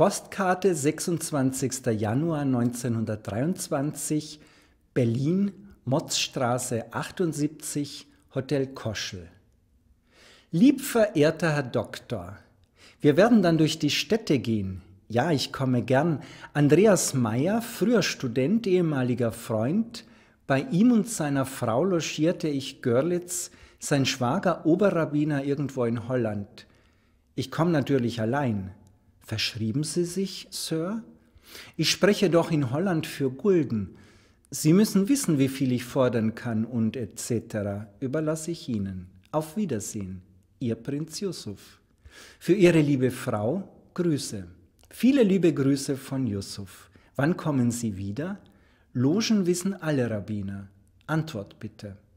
Postkarte 26. Januar 1923, Berlin, Motzstraße 78, Hotel Koschel. Lieb verehrter Herr Doktor, wir werden dann durch die Städte gehen. Ja, ich komme gern. Andreas Meyer, früher Student, ehemaliger Freund, bei ihm und seiner Frau logierte ich Görlitz, sein Schwager Oberrabbiner irgendwo in Holland. Ich komme natürlich allein. Verschrieben Sie sich, Sir? Ich spreche doch in Holland für Gulden. Sie müssen wissen, wie viel ich fordern kann und etc. Überlasse ich Ihnen. Auf Wiedersehen, Ihr Prinz Yusuf. Für Ihre liebe Frau, Grüße. Viele liebe Grüße von Yusuf. Wann kommen Sie wieder? Logen wissen alle Rabbiner. Antwort bitte.